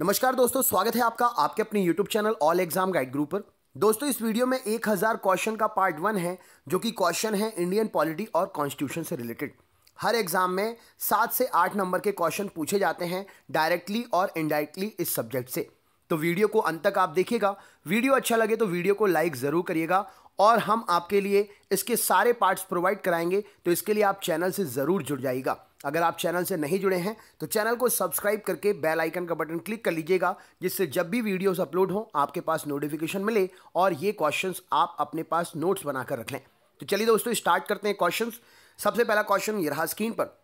नमस्कार दोस्तों स्वागत है आपका आपके अपने YouTube channel all exam guide group पर दोस्तों इस वीडियो में 1000 क्वेश्चन का पार्ट वन है जो कि क्वेश्चन है इंडियन पॉलिटी और कॉन्स्टिट्यूशन से रिलेटेड हर एग्जाम में सात से आठ नंबर के क्वेश्चन पूछे जाते हैं डायरेक्टली और इनडायरेक्टली इस सब्जेक्ट से तो वीडियो को अंत तक आप देखिएगा वीडियो अच्छा लगे तो वीडियो को लाइक ज़रूर करिएगा और हम आपके लिए इसके सारे पार्ट्स प्रोवाइड कराएंगे तो इसके लिए आप चैनल से ज़रूर जुड़ जाइएगा अगर आप चैनल से नहीं जुड़े हैं तो चैनल को सब्सक्राइब करके बेल आइकन का बटन क्लिक कर लीजिएगा जिससे जब भी वीडियोस अपलोड हों आपके पास नोटिफिकेशन मिले और ये क्वेश्चंस आप अपने पास नोट्स बनाकर रख लें तो चलिए दोस्तों स्टार्ट करते हैं क्वेश्चन सबसे पहला क्वेश्चन ये रहा स्क्रीन पर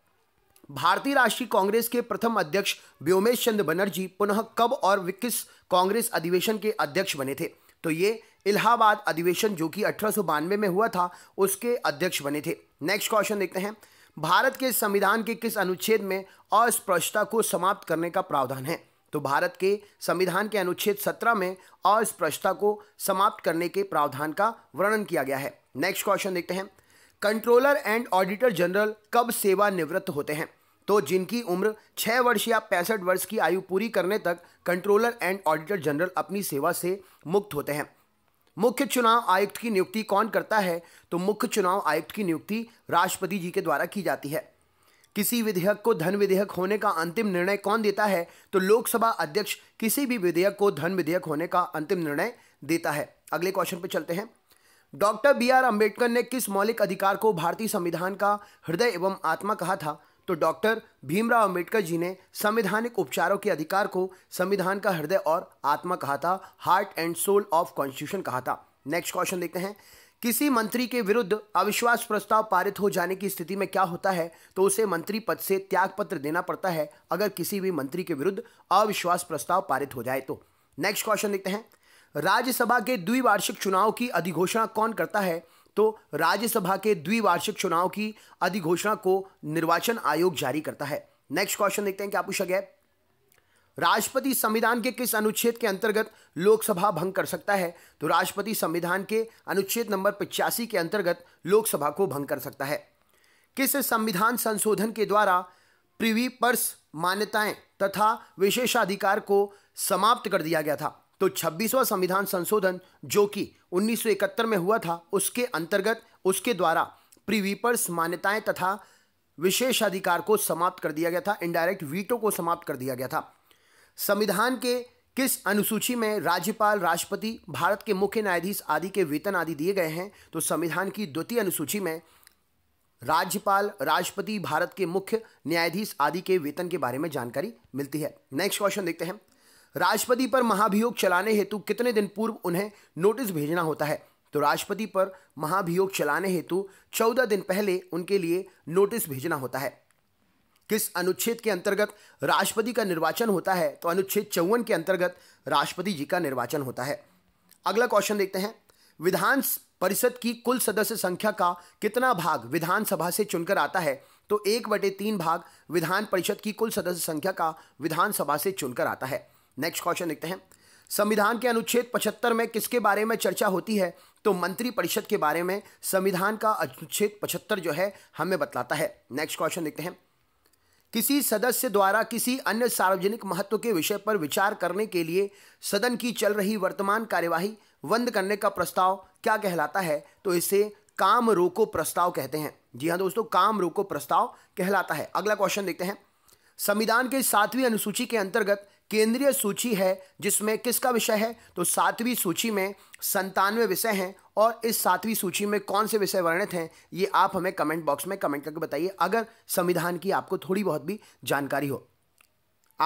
भारतीय राष्ट्रीय कांग्रेस के प्रथम अध्यक्ष व्योमेश चंद्र बनर्जी पुनः कब और किस कांग्रेस अधिवेशन के अध्यक्ष बने थे तो ये इलाहाबाद अधिवेशन जो कि अठारह में हुआ था उसके अध्यक्ष बने थे नेक्स्ट क्वेश्चन देखते हैं भारत के संविधान के किस अनुच्छेद में अस्पृश्यता को समाप्त करने का प्रावधान है तो भारत के संविधान के अनुच्छेद 17 में अस्पृश्यता को समाप्त करने के प्रावधान का वर्णन किया गया है नेक्स्ट क्वेश्चन देखते हैं कंट्रोलर एंड ऑडिटर जनरल कब सेवानिवृत्त होते हैं तो जिनकी उम्र छः वर्ष या पैंसठ वर्ष की आयु पूरी करने तक कंट्रोलर एंड ऑडिटर जनरल अपनी सेवा से मुक्त होते हैं मुख्य चुनाव आयुक्त की नियुक्ति कौन करता है तो मुख्य चुनाव आयुक्त की नियुक्ति राष्ट्रपति जी के द्वारा की जाती है किसी विधेयक को धन विधेयक होने का अंतिम निर्णय कौन देता है तो लोकसभा अध्यक्ष किसी भी विधेयक को धन विधेयक होने का अंतिम निर्णय देता है अगले क्वेश्चन पर चलते हैं डॉक्टर बी आर अम्बेडकर ने किस मौलिक अधिकार को भारतीय संविधान का हृदय एवं आत्मा कहा था तो डॉक्टर भीमराव अम्बेडकर जी ने संवैधानिक उपचारों के अधिकार को संविधान का हृदय और आत्मा कहा था heart and soul of constitution कहा था नेक्स्ट क्वेश्चन देखते हैं किसी मंत्री के विरुद्ध अविश्वास प्रस्ताव पारित हो जाने की स्थिति में क्या होता है तो उसे मंत्री पद से त्याग पत्र देना पड़ता है अगर किसी भी मंत्री के विरुद्ध अविश्वास प्रस्ताव पारित हो जाए तो नेक्स्ट क्वेश्चन देखते हैं राज्यसभा के द्विवार्षिक चुनाव की अधिघोषणा कौन करता है तो राज्यसभा के द्विवार्षिक चुनाव की अधिघोषणा को निर्वाचन आयोग जारी करता है नेक्स्ट क्वेश्चन देखते हैं क्या पूछा गया राष्ट्रपति संविधान के किस अनुच्छेद के अंतर्गत लोकसभा भंग कर सकता है तो राष्ट्रपति संविधान के अनुच्छेद नंबर पिचासी के अंतर्गत लोकसभा को भंग कर सकता है किस संविधान संशोधन के द्वारा प्रिवी पर्स मान्यताएं तथा विशेषाधिकार को समाप्त कर दिया गया था तो 26वां संविधान संशोधन जो कि 1971 में हुआ था उसके अंतर्गत उसके द्वारा प्रीवीपर्स मान्यताएं तथा विशेष अधिकार को समाप्त कर दिया गया था इनडायरेक्ट वीटो को समाप्त कर दिया गया था संविधान के किस अनुसूची में राज्यपाल राष्ट्रपति भारत के मुख्य न्यायाधीश आदि के वेतन आदि दिए गए हैं तो संविधान की द्वितीय अनुसूची में राज्यपाल राष्ट्रपति भारत के मुख्य न्यायाधीश आदि के वेतन के बारे में जानकारी मिलती है नेक्स्ट क्वेश्चन देखते हैं राष्ट्रपति पर महाभियोग चलाने हेतु कितने दिन पूर्व उन्हें नोटिस भेजना होता है तो राष्ट्रपति पर महाभियोग चलाने हेतु चौदह दिन पहले उनके लिए नोटिस भेजना होता है किस अनुच्छेद के अंतर्गत राष्ट्रपति का निर्वाचन होता है तो अनुच्छेद चौवन के अंतर्गत राष्ट्रपति जी का निर्वाचन होता है अगला क्वेश्चन देखते हैं विधान परिषद की कुल सदस्य संख्या का कितना भाग विधानसभा से चुनकर आता है तो एक बटे तीन भाग विधान परिषद की कुल सदस्य संख्या का विधानसभा से चुनकर आता है नेक्स्ट क्वेश्चन देखते हैं संविधान के अनुच्छेद 75 में किसके बारे में चर्चा होती है तो मंत्रिपरिषद के बारे में संविधान का अनुच्छेद 75 जो है हमें बतलाता है नेक्स्ट क्वेश्चन देखते हैं किसी सदस्य द्वारा किसी अन्य सार्वजनिक महत्व के विषय पर विचार करने के लिए सदन की चल रही वर्तमान कार्यवाही बंद करने का प्रस्ताव क्या कहलाता है तो इसे काम रोको प्रस्ताव कहते हैं जी हाँ दोस्तों काम रोको प्रस्ताव कहलाता है अगला क्वेश्चन देखते हैं संविधान के सातवीं अनुसूची के अंतर्गत केंद्रीय सूची है जिसमें किसका विषय है तो सातवीं सूची में संतानवे विषय हैं और इस सातवीं सूची में कौन से विषय वर्णित हैं ये आप हमें कमेंट बॉक्स में कमेंट करके बताइए अगर संविधान की आपको थोड़ी बहुत भी जानकारी हो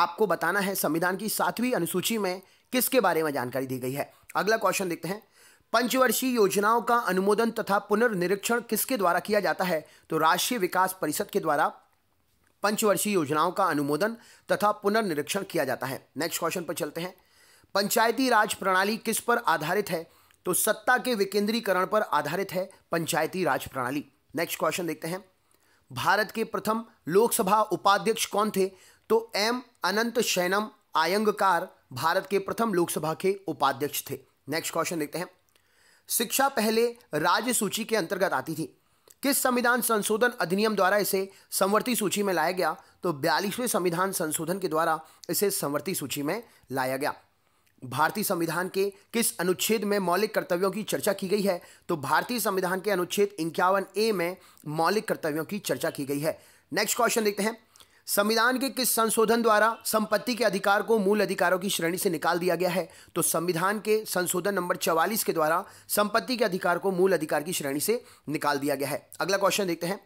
आपको बताना है संविधान की सातवीं अनुसूची में किसके बारे में जानकारी दी गई है अगला क्वेश्चन देखते हैं पंचवर्षीय योजनाओं का अनुमोदन तथा पुनर्निरीक्षण किसके द्वारा किया जाता है तो राष्ट्रीय विकास परिषद के द्वारा पंचवर्षीय योजनाओं का अनुमोदन तथा पुनर्निरीक्षण किया जाता है नेक्स्ट क्वेश्चन पर चलते हैं पंचायती राज प्रणाली किस पर आधारित है तो सत्ता के विकेंद्रीकरण पर आधारित है पंचायती राज प्रणाली नेक्स्ट क्वेश्चन देखते हैं भारत के प्रथम लोकसभा उपाध्यक्ष कौन थे तो एम अनंत शैनम आयंगकार भारत के प्रथम लोकसभा के उपाध्यक्ष थे नेक्स्ट क्वेश्चन देखते हैं शिक्षा पहले राज्य सूची के अंतर्गत आती थी किस संविधान संशोधन अधिनियम द्वारा इसे संवर्ती सूची में लाया गया तो बयालीसवें संविधान संशोधन के द्वारा इसे संवर्ती सूची में लाया गया भारतीय संविधान के किस अनुच्छेद में मौलिक कर्तव्यों की चर्चा की गई है तो भारतीय संविधान के अनुच्छेद इक्यावन ए में मौलिक कर्तव्यों की चर्चा की गई है नेक्स्ट क्वेश्चन देखते हैं संविधान के किस संशोधन द्वारा संपत्ति के अधिकार को मूल अधिकारों की श्रेणी से निकाल दिया गया है तो संविधान के संशोधन नंबर 44 के द्वारा संपत्ति के अधिकार को मूल अधिकार की श्रेणी से निकाल दिया गया है अगला क्वेश्चन देखते हैं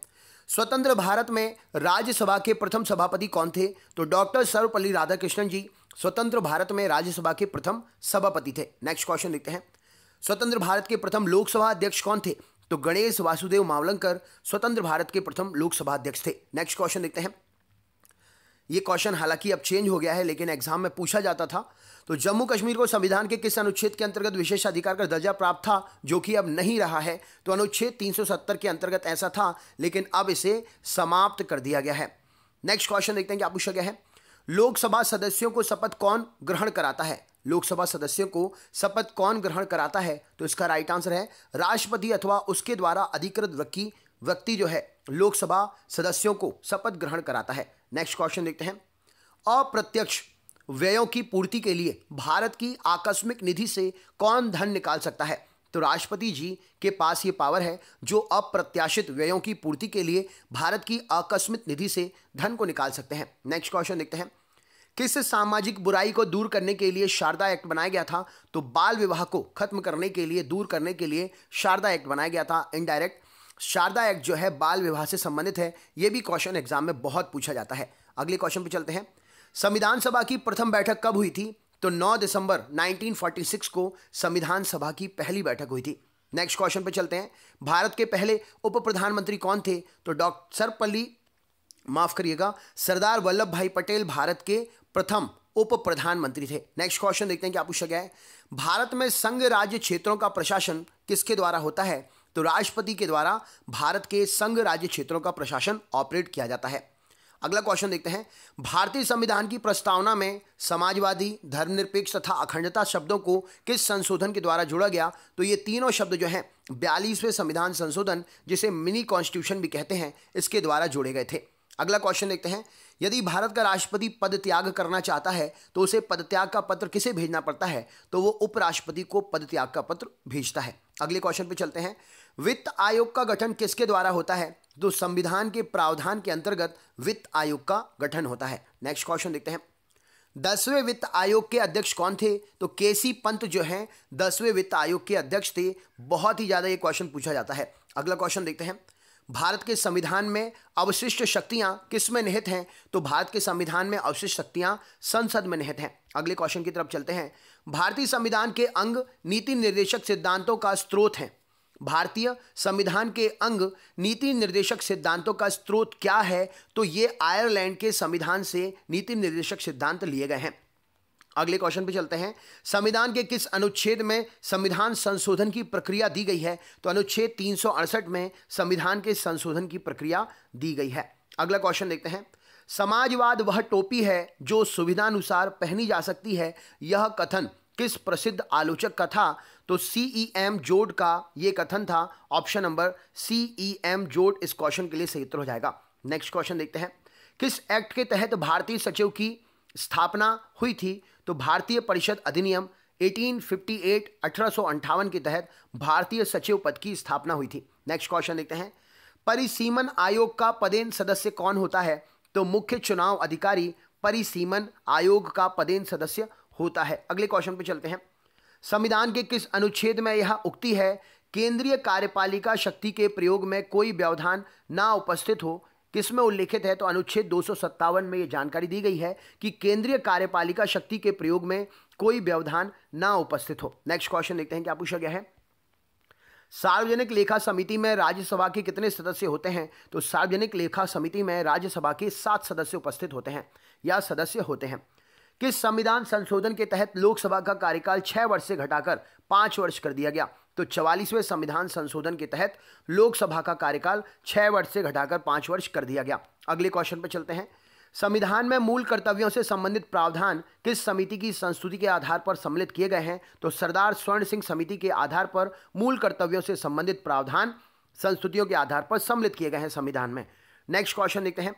स्वतंत्र भारत में राज्यसभा के प्रथम सभापति कौन थे तो डॉक्टर सर्वपल्ली राधाकृष्णन जी स्वतंत्र भारत में राज्यसभा के प्रथम सभापति थे नेक्स्ट क्वेश्चन देखते हैं स्वतंत्र भारत के प्रथम लोकसभा अध्यक्ष कौन थे तो गणेश वासुदेव मावलंकर स्वतंत्र भारत के प्रथम लोकसभा अध्यक्ष थे नेक्स्ट क्वेश्चन देखते हैं ये क्वेश्चन हालांकि अब चेंज हो गया है लेकिन एग्जाम में पूछा जाता था तो जम्मू कश्मीर को संविधान के किस अनुच्छेद के अंतर्गत विशेष अधिकार का दर्जा प्राप्त था जो कि अब नहीं रहा है तो अनुच्छेद 370 के अंतर्गत ऐसा था लेकिन अब इसे समाप्त कर दिया गया है नेक्स्ट क्वेश्चन देखते हैं क्या पूछा गया है लोकसभा सदस्यों को शपथ कौन ग्रहण कराता है लोकसभा सदस्यों को शपथ कौन ग्रहण कराता है तो इसका राइट आंसर है राष्ट्रपति अथवा उसके द्वारा अधिकृत व्यक्ति व्यक्ति जो है लोकसभा सदस्यों को शपथ ग्रहण कराता है नेक्स्ट क्वेश्चन देखते हैं अप्रत्यक्ष व्ययों की पूर्ति के लिए भारत की आकस्मिक निधि से कौन धन निकाल सकता है तो राष्ट्रपति जी के पास ये पावर है जो अप्रत्याशित व्ययों की पूर्ति के लिए भारत की आकस्मिक निधि से धन को निकाल सकते हैं नेक्स्ट क्वेश्चन देखते हैं किस सामाजिक बुराई को दूर करने के लिए शारदा एक्ट बनाया गया था तो बाल विवाह को खत्म करने के लिए दूर करने के लिए शारदा एक्ट बनाया गया था इनडायरेक्ट शारदा एक्ट जो है बाल विवाह से संबंधित है ये भी क्वेश्चन एग्जाम में बहुत पूछा जाता है अगले क्वेश्चन पे चलते हैं संविधान सभा की प्रथम बैठक कब हुई थी तो 9 दिसंबर 1946 को संविधान सभा की पहली बैठक हुई थी नेक्स्ट क्वेश्चन पे चलते हैं भारत के पहले उप प्रधानमंत्री कौन थे तो डॉक्टर सर्वपल्ली माफ करिएगा सरदार वल्लभ भाई पटेल भारत के प्रथम उप प्रधानमंत्री थे नेक्स्ट क्वेश्चन देखते हैं क्या पूछा गया है भारत में संघ राज्य क्षेत्रों का प्रशासन किसके द्वारा होता है तो राष्ट्रपति के द्वारा भारत के संघ राज्य क्षेत्रों का प्रशासन ऑपरेट किया जाता है अगला क्वेश्चन देखते हैं भारतीय संविधान की प्रस्तावना में समाजवादी धर्मनिरपेक्ष तथा अखंडता शब्दों को किस संशोधन के द्वारा जोड़ा गया तो ये तीनों शब्द जो हैं बयालीसवें संविधान संशोधन जिसे मिनी कॉन्स्टिट्यूशन भी कहते हैं इसके द्वारा जोड़े गए थे अगला क्वेश्चन देखते हैं यदि भारत का राष्ट्रपति पद त्याग करना चाहता है तो उसे पद त्याग का पत्र किसे भेजना पड़ता है तो वो उपराष्ट्रपति को पद त्याग का पत्र भेजता है अगले क्वेश्चन पे चलते हैं वित्त आयोग का गठन किसके द्वारा होता है तो संविधान के प्रावधान के अंतर्गत वित्त आयोग का गठन होता है नेक्स्ट क्वेश्चन देखते हैं दसवें वित्त आयोग के अध्यक्ष कौन थे तो के सी पंत जो हैं दसवें वित्त आयोग के अध्यक्ष थे बहुत ही ज़्यादा ये क्वेश्चन पूछा जाता है अगला क्वेश्चन देखते हैं भारत के संविधान में अवशिष्ट शक्तियां किस में निहित हैं तो भारत के संविधान में अवशिष्ट शक्तियां संसद में निहित हैं अगले क्वेश्चन की तरफ चलते हैं भारतीय संविधान के अंग नीति निर्देशक सिद्धांतों का स्रोत हैं भारतीय संविधान के अंग नीति निर्देशक सिद्धांतों का स्रोत क्या है तो ये आयरलैंड के संविधान से नीति निर्देशक सिद्धांत लिए गए हैं अगले क्वेश्चन पे चलते हैं संविधान के किस अनुच्छेद में संविधान संशोधन की प्रक्रिया दी गई है तो अनुच्छेद तीन में संविधान के संशोधन की प्रक्रिया दी गई है अगला क्वेश्चन देखते हैं समाजवाद वह टोपी है जो सुविधानुसार पहनी जा सकती है यह कथन किस प्रसिद्ध आलोचक का था तो सी ई e एम जोड का ये कथन था option number C E M Joad इस क्वेश्चन के लिए सही उत्तर हो जाएगा नेक्स्ट क्वेश्चन देखते हैं किस एक्ट के तहत भारतीय सचिव की स्थापना हुई थी तो भारतीय परिषद अधिनियम 1858 अठारह के तहत भारतीय सचिव पद की स्थापना हुई थी नेक्स्ट क्वेश्चन देखते हैं परिसीमन आयोग का पदेन सदस्य कौन होता है तो मुख्य चुनाव अधिकारी परिसीमन आयोग का पदेन सदस्य होता है अगले क्वेश्चन पे चलते हैं संविधान के किस अनुच्छेद में यह उक्ति है केंद्रीय कार्यपालिका शक्ति के प्रयोग में कोई व्यवधान ना उपस्थित हो किसमें उल्लेखित है तो अनुच्छेद दो में ये जानकारी दी गई है कि केंद्रीय कार्यपालिका शक्ति के प्रयोग में कोई व्यवधान ना उपस्थित हो नेक्स्ट क्वेश्चन देखते हैं क्या पूछा गया है सार्वजनिक लेखा समिति में राज्यसभा के कितने सदस्य होते हैं तो सार्वजनिक लेखा समिति में राज्यसभा के सात सदस्य उपस्थित होते हैं या सदस्य होते हैं कि संविधान संशोधन के तहत लोकसभा का कार्यकाल छह वर्ष से घटाकर पांच वर्ष कर दिया गया तो चवालीसवें संविधान संशोधन के तहत लोकसभा का कार्यकाल छह वर्ष से घटाकर पांच वर्ष कर दिया गया अगले क्वेश्चन पर चलते हैं संविधान में मूल कर्तव्यों से संबंधित प्रावधान किस समिति की संस्तुति के आधार पर सम्मिलित किए गए हैं तो सरदार स्वर्ण सिंह समिति के आधार पर मूल कर्तव्यों से संबंधित प्रावधान संस्तुतियों के आधार पर सम्मिलित किए गए हैं संविधान में नेक्स्ट क्वेश्चन देखते हैं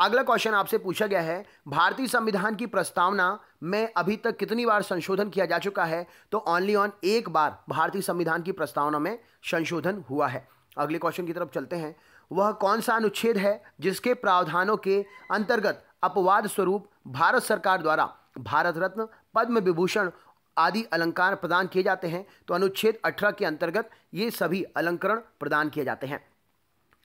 अगला क्वेश्चन आपसे पूछा गया है भारतीय संविधान की प्रस्तावना में अभी तक कितनी बार संशोधन किया जा चुका है तो ओनली ऑन on एक बार भारतीय संविधान की प्रस्तावना में संशोधन हुआ है अगले क्वेश्चन की तरफ चलते हैं वह कौन सा अनुच्छेद है जिसके प्रावधानों के अंतर्गत अपवाद स्वरूप भारत सरकार द्वारा भारत रत्न पद्म विभूषण आदि अलंकार प्रदान किए जाते हैं तो अनुच्छेद अठारह के अंतर्गत ये सभी अलंकरण प्रदान किए जाते हैं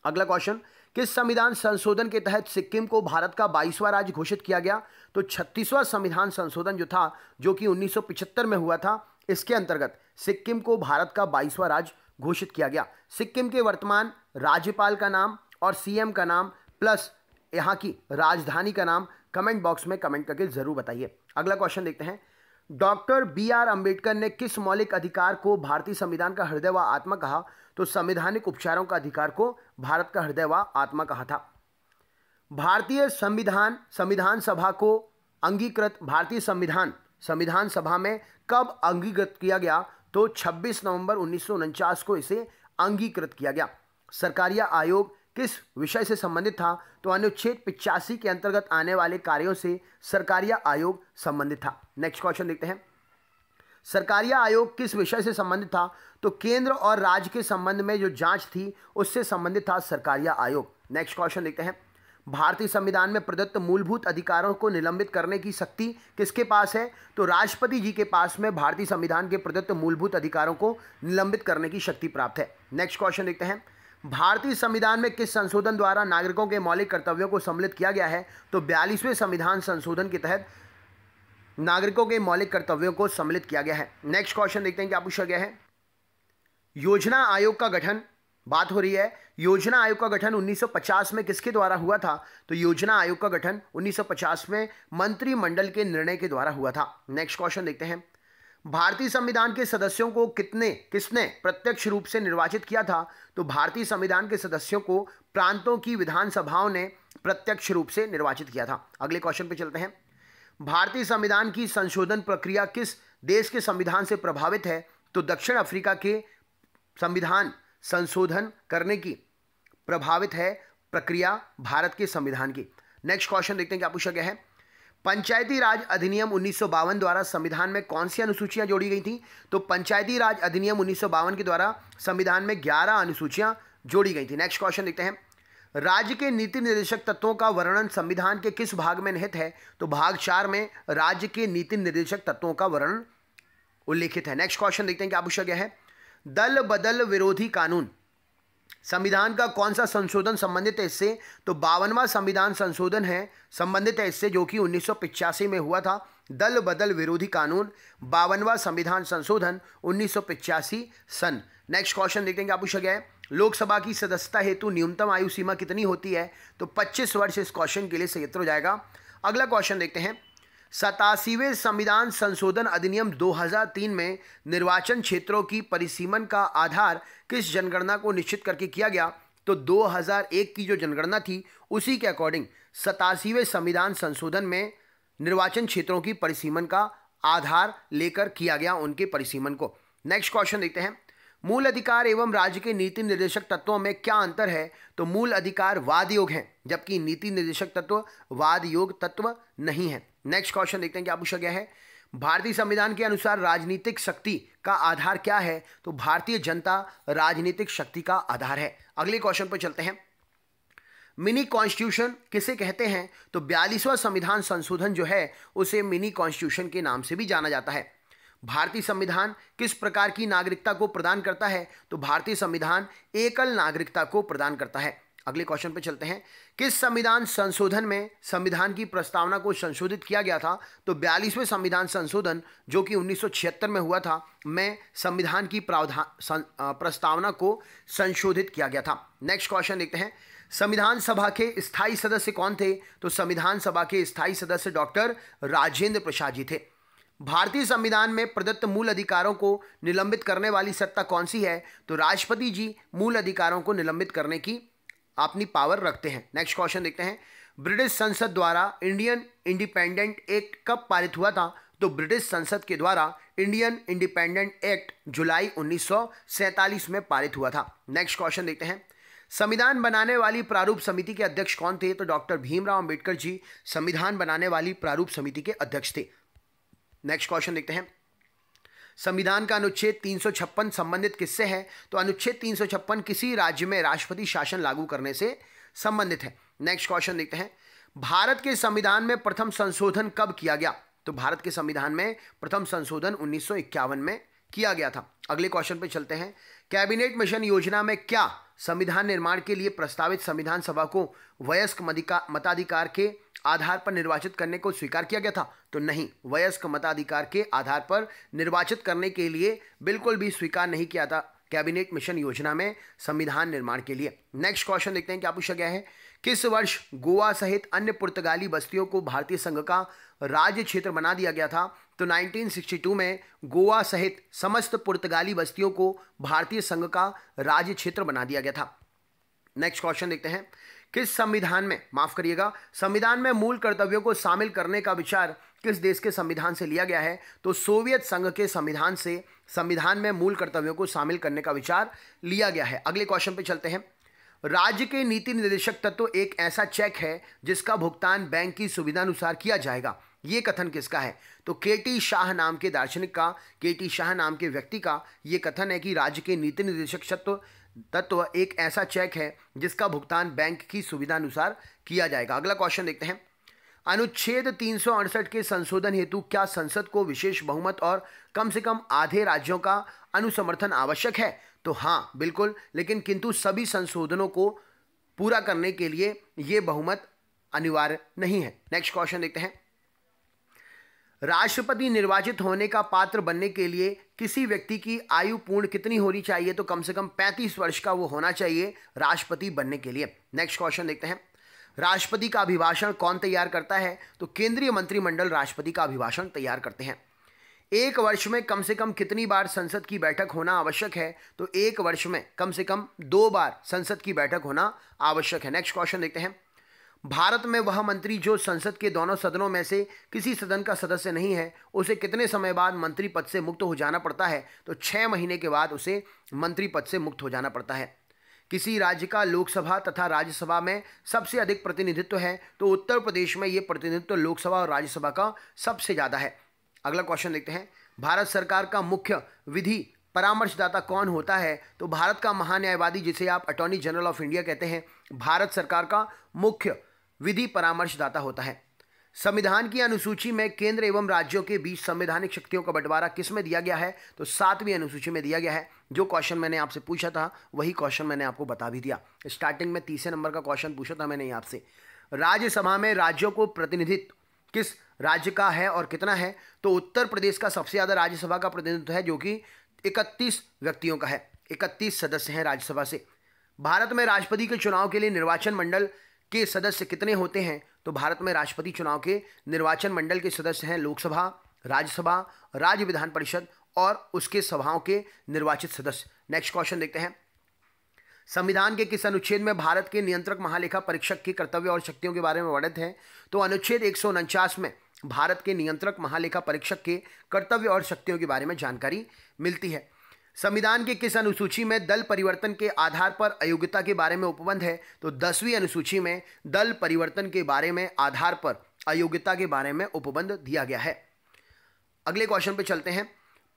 अगला क्वेश्चन किस संविधान संशोधन के तहत सिक्किम को भारत का बाईसवां राज्य घोषित किया गया तो छत्तीसवां संविधान संशोधन जो था जो कि 1975 में हुआ था इसके अंतर्गत सिक्किम को भारत का बाईसवां राज्य घोषित किया गया सिक्किम के वर्तमान राज्यपाल का नाम और सीएम का नाम प्लस यहाँ की राजधानी का नाम कमेंट बॉक्स में कमेंट करके ज़रूर बताइए अगला क्वेश्चन देखते हैं डॉक्टर बी आर अम्बेडकर ने किस मौलिक अधिकार को भारतीय संविधान का हृदय व आत्मा कहा तो संवैधानिक उपचारों का अधिकार को भारत का हृदय व आत्मा कहा था भारतीय संविधान संविधान सभा को अंगीकृत भारतीय संविधान संविधान सभा में कब अंगीकृत किया गया तो 26 नवंबर उन्नीस को इसे अंगीकृत किया गया सरकारिया आयोग किस विषय से संबंधित था तो अनुच्छेद पिचासी के अंतर्गत आने वाले कार्यों से सरकारिया आयोग संबंधित था नेक्स्ट क्वेश्चन देखते हैं सरकारिया आयोग किस विषय से संबंधित था तो केंद्र और राज्य के संबंध में जो जांच थी उससे संबंधित था सरकारिया आयोग नेक्स्ट क्वेश्चन देखते हैं भारतीय संविधान में प्रदत्त मूलभूत अधिकारों को निलंबित करने की शक्ति किसके पास है तो राष्ट्रपति जी के पास में भारतीय संविधान के प्रदत्त मूलभूत अधिकारों को निलंबित करने की शक्ति प्राप्त है नेक्स्ट क्वेश्चन देखते हैं भारतीय संविधान में किस संशोधन द्वारा नागरिकों के मौलिक कर्तव्यों को सम्मिलित किया गया है तो बयालीसवें संविधान संशोधन के तहत नागरिकों के मौलिक कर्तव्यों को सम्मिलित किया गया है नेक्स्ट क्वेश्चन देखते हैं क्या पूछा गया है योजना आयोग का गठन बात हो रही है योजना आयोग का गठन 1950 में किसके द्वारा हुआ था तो योजना आयोग का गठन 1950 में मंत्रिमंडल के निर्णय के द्वारा हुआ था नेक्स्ट क्वेश्चन देखते हैं भारतीय संविधान के सदस्यों को कितने किसने प्रत्यक्ष रूप से निर्वाचित किया था तो भारतीय संविधान के सदस्यों को प्रांतों की विधानसभाओं ने प्रत्यक्ष रूप से निर्वाचित किया था अगले क्वेश्चन पे चलते हैं भारतीय संविधान की संशोधन प्रक्रिया किस देश के संविधान से प्रभावित है तो दक्षिण अफ्रीका के संविधान संशोधन करने की प्रभावित है प्रक्रिया भारत के संविधान की नेक्स्ट क्वेश्चन देखते हैं क्या पूछा गया है पंचायती राज अधिनियम उन्नीस द्वारा संविधान में कौन सी अनुसूचियां जोड़ी गई थी तो पंचायती राज अधिनियम उन्नीस के द्वारा संविधान में ग्यारह अनुसूचियां जोड़ी गई थी नेक्स्ट क्वेश्चन देखते हैं राज्य के नीति निर्देशक तत्वों का वर्णन संविधान के किस भाग में निहित है तो भाग चार में राज्य के नीति निर्देशक तत्वों का वर्णन उल्लेखित है नेक्स्ट क्वेश्चन देखते हैं क्या पूछा गया है दल बदल विरोधी कानून संविधान का कौन सा संशोधन संबंधित है इससे तो बावनवा संविधान संशोधन है संबंधित है इससे जो कि उन्नीस में हुआ था दल बदल विरोधी कानून बावनवा संविधान संशोधन उन्नीस सन नेक्स्ट क्वेश्चन देखते हैं क्या पूछा गया है लोकसभा की सदस्यता हेतु न्यूनतम आयु सीमा कितनी होती है तो 25 वर्ष इस क्वेश्चन के लिए सही उत्तर हो जाएगा अगला क्वेश्चन देखते हैं सतासीवें संविधान संशोधन अधिनियम 2003 में निर्वाचन क्षेत्रों की परिसीमन का आधार किस जनगणना को निश्चित करके किया गया तो 2001 की जो जनगणना थी उसी के अकॉर्डिंग सतासीवें संविधान संशोधन में निर्वाचन क्षेत्रों की परिसीमन का आधार लेकर किया गया उनके परिसीमन को नेक्स्ट क्वेश्चन देखते हैं मूल अधिकार एवं राज्य के नीति निर्देशक तत्वों में क्या अंतर है तो मूल अधिकार वाद योग है जबकि नीति निर्देशक तत्व वाद योग तत्व नहीं है नेक्स्ट क्वेश्चन देखते हैं क्या पूछा गया है भारतीय संविधान के अनुसार राजनीतिक शक्ति का आधार क्या है तो भारतीय जनता राजनीतिक शक्ति का आधार है अगले क्वेश्चन पर चलते हैं मिनी कॉन्स्टिट्यूशन किसे कहते हैं तो बयालीसवां संविधान संशोधन जो है उसे मिनी कॉन्स्टिट्यूशन के नाम से भी जाना जाता है भारतीय संविधान किस प्रकार की नागरिकता को प्रदान करता है तो भारतीय संविधान एकल नागरिकता को प्रदान करता है अगले क्वेश्चन पे चलते हैं किस संविधान संशोधन में संविधान की प्रस्तावना को संशोधित किया गया था तो बयालीसवें संविधान संशोधन जो कि 1976 में हुआ था में संविधान की प्रावधान प्रस्तावना को संशोधित किया गया था नेक्स्ट क्वेश्चन देखते हैं संविधान सभा के स्थायी सदस्य कौन थे तो संविधान सभा के स्थायी सदस्य डॉक्टर राजेंद्र प्रसाद जी थे भारतीय संविधान में प्रदत्त मूल अधिकारों को निलंबित करने वाली सत्ता कौन सी है तो राष्ट्रपति जी मूल अधिकारों को निलंबित करने की अपनी पावर रखते हैं नेक्स्ट क्वेश्चन देखते हैं ब्रिटिश संसद द्वारा इंडियन इंडिपेंडेंट एक्ट कब पारित हुआ था तो ब्रिटिश संसद के द्वारा इंडियन इंडिपेंडेंट एक्ट जुलाई 1947 में पारित हुआ था नेक्स्ट क्वेश्चन देखते हैं संविधान बनाने वाली प्रारूप समिति के अध्यक्ष कौन थे तो डॉक्टर भीमराव अंबेडकर जी संविधान बनाने वाली प्रारूप समिति के अध्यक्ष थे नेक्स्ट क्वेश्चन देखते हैं संविधान का अनुच्छेद 356 संबंधित किससे है तो अनुच्छेद 356 किसी राज्य में राष्ट्रपति शासन लागू करने से संबंधित है नेक्स्ट क्वेश्चन देखते हैं भारत के संविधान में प्रथम संशोधन कब किया गया तो भारत के संविधान में प्रथम संशोधन उन्नीस में किया गया था अगले क्वेश्चन पे चलते हैं कैबिनेट मिशन योजना में क्या संविधान निर्माण के लिए प्रस्तावित संविधान सभा को वयस्क मताधिकार के आधार पर निर्वाचित करने को स्वीकार किया गया था तो नहीं वयस्क मताधिकार के आधार पर निर्वाचित करने के लिए बिल्कुल भी स्वीकार नहीं किया था कैबिनेट मिशन योजना में संविधान निर्माण के लिए नेक्स्ट क्वेश्चन देखते हैं क्या पूछा गया है किस वर्ष गोवा सहित अन्य पुर्तगाली बस्तियों को भारतीय संघ का राज्य क्षेत्र बना दिया गया था तो 1962 में गोवा सहित समस्त पुर्तगाली बस्तियों को भारतीय संघ का राज्य क्षेत्र बना दिया गया था नेक्स्ट क्वेश्चन देखते हैं किस संविधान में माफ करिएगा संविधान में मूल कर्तव्यों को शामिल करने का विचार किस देश के संविधान से लिया गया है तो सोवियत संघ के संविधान से संविधान में मूल कर्तव्यों को शामिल करने का विचार लिया गया है अगले क्वेश्चन पे चलते हैं राज्य के नीति निर्देशक तत्व तो एक ऐसा चेक है जिसका भुगतान बैंक की सुविधानुसार किया जाएगा ये कथन किसका है तो के टी शाह नाम के दार्शनिक का के टी शाह नाम के व्यक्ति का ये कथन है कि राज्य के नीति निर्देशक तत्व तत्व एक ऐसा चेक है जिसका भुगतान बैंक की सुविधा अनुसार किया जाएगा अगला क्वेश्चन देखते हैं अनुच्छेद तीन के संशोधन हेतु क्या संसद को विशेष बहुमत और कम से कम आधे राज्यों का अनुसमर्थन आवश्यक है तो हाँ बिल्कुल लेकिन किंतु सभी संशोधनों को पूरा करने के लिए ये बहुमत अनिवार्य नहीं है नेक्स्ट क्वेश्चन देखते हैं राष्ट्रपति निर्वाचित होने का पात्र बनने के लिए किसी व्यक्ति की आयु पूर्ण कितनी होनी चाहिए तो कम से कम 35 वर्ष का वो होना चाहिए राष्ट्रपति बनने के लिए नेक्स्ट क्वेश्चन देखते हैं राष्ट्रपति का अभिभाषण कौन तैयार करता है तो केंद्रीय मंत्रिमंडल राष्ट्रपति का अभिभाषण तैयार करते हैं एक वर्ष में कम से कम कितनी बार संसद की बैठक होना आवश्यक है तो एक वर्ष में कम से कम दो बार संसद की बैठक होना आवश्यक है नेक्स्ट क्वेश्चन देखते हैं भारत में वह मंत्री जो संसद के दोनों सदनों में से किसी सदन का सदस्य नहीं है उसे कितने समय बाद मंत्री पद से मुक्त हो जाना पड़ता है तो छः महीने के बाद उसे मंत्री पद से मुक्त हो जाना पड़ता है किसी राज्य का लोकसभा तथा राज्यसभा में सबसे अधिक प्रतिनिधित्व है तो उत्तर प्रदेश में ये प्रतिनिधित्व लोकसभा और राज्यसभा का सबसे ज़्यादा है अगला क्वेश्चन देखते हैं भारत सरकार का मुख्य विधि परामर्शदाता कौन होता है तो भारत का महान्यायवादी जिसे आप अटॉर्नी जनरल ऑफ इंडिया कहते हैं भारत सरकार का मुख्य विधि परामर्शदाता होता है संविधान की अनुसूची में केंद्र एवं राज्यों के बीच संवैधानिक शक्तियों का बंटवारा किस में दिया गया है तो सातवीं अनुसूची में दिया गया है जो क्वेश्चन मैंने आपसे पूछा था वही क्वेश्चन मैंने आपको बता भी दिया स्टार्टिंग में तीसरे नंबर का क्वेश्चन पूछा था मैंने आपसे राज्यसभा में राज्यों को प्रतिनिधित्व किस राज्य का है और कितना है तो उत्तर प्रदेश का सबसे ज़्यादा राज्यसभा का प्रतिनिधित्व है जो कि इकतीस व्यक्तियों का है इकतीस सदस्य हैं राज्यसभा से भारत में राष्ट्रपति के चुनाव के लिए निर्वाचन मंडल के सदस्य कितने होते हैं तो भारत में राष्ट्रपति चुनाव के निर्वाचन मंडल के सदस्य हैं लोकसभा राज्यसभा राज्य विधान परिषद और उसके सभाओं के निर्वाचित सदस्य नेक्स्ट क्वेश्चन देखते हैं संविधान के किस अनुच्छेद में भारत के नियंत्रक महालेखा परीक्षक के कर्तव्य और शक्तियों के बारे में वर्णित है तो अनुच्छेद एक में भारत के नियंत्रक महालेखा परीक्षक के कर्तव्य और शक्तियों के बारे में जानकारी मिलती है संविधान के किस अनुसूची में दल परिवर्तन के आधार पर अयोग्यता के बारे में उपबंध है तो दसवीं अनुसूची में दल परिवर्तन के बारे में आधार पर अयोग्यता के बारे में उपबंध दिया गया है अगले क्वेश्चन पे चलते हैं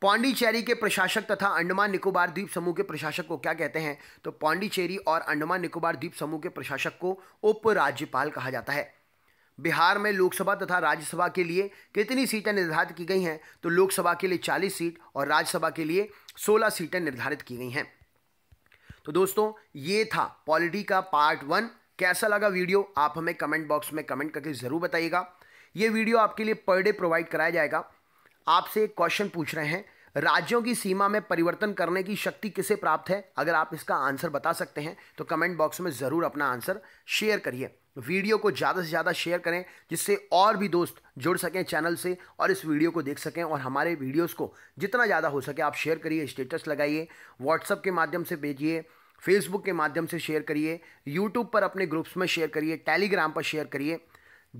पौंडीचेरी के प्रशासक तथा अंडमान निकोबार द्वीप समूह के प्रशासक को क्या कहते हैं तो पौंडीचेरी और अंडमान निकोबार द्वीप समूह के प्रशासक को उपराज्यपाल कहा जाता है बिहार में लोकसभा तथा राज्यसभा के लिए कितनी सीटें निर्धारित की गई हैं तो लोकसभा के लिए 40 सीट और राज्यसभा के लिए 16 सीटें निर्धारित की गई हैं तो दोस्तों ये था पॉलिटी का पार्ट वन कैसा लगा वीडियो आप हमें कमेंट बॉक्स में कमेंट करके ज़रूर बताइएगा ये वीडियो आपके लिए पर डे प्रोवाइड कराया जाएगा आपसे एक क्वेश्चन पूछ रहे हैं राज्यों की सीमा में परिवर्तन करने की शक्ति किसे प्राप्त है अगर आप इसका आंसर बता सकते हैं तो कमेंट बॉक्स में ज़रूर अपना आंसर शेयर करिए वीडियो को ज़्यादा से ज़्यादा शेयर करें जिससे और भी दोस्त जुड़ सकें चैनल से और इस वीडियो को देख सकें और हमारे वीडियोस को जितना ज़्यादा हो सके आप शेयर करिए स्टेटस लगाइए व्हाट्सअप के माध्यम से भेजिए फेसबुक के माध्यम से शेयर करिए यूट्यूब पर अपने ग्रुप्स में शेयर करिए टेलीग्राम पर शेयर करिए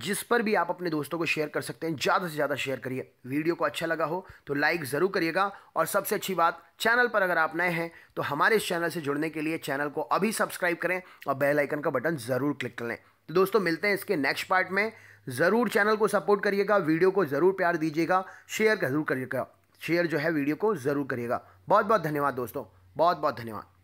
जिस पर भी आप अपने दोस्तों को शेयर कर सकते हैं ज़्यादा से ज़्यादा शेयर करिए वीडियो को अच्छा लगा हो तो लाइक ज़रूर करिएगा और सबसे अच्छी बात चैनल पर अगर आप नए हैं तो हमारे इस चैनल से जुड़ने के लिए चैनल को अभी सब्सक्राइब करें और बेल आइकन का बटन ज़रूर क्लिक कर लें तो दोस्तों मिलते हैं इसके नेक्स्ट पार्ट में ज़रूर चैनल को सपोर्ट करिएगा वीडियो को ज़रूर प्यार दीजिएगा शेयर जरूर करिएगा शेयर जो है वीडियो को ज़रूर करिएगा बहुत बहुत धन्यवाद दोस्तों बहुत बहुत धन्यवाद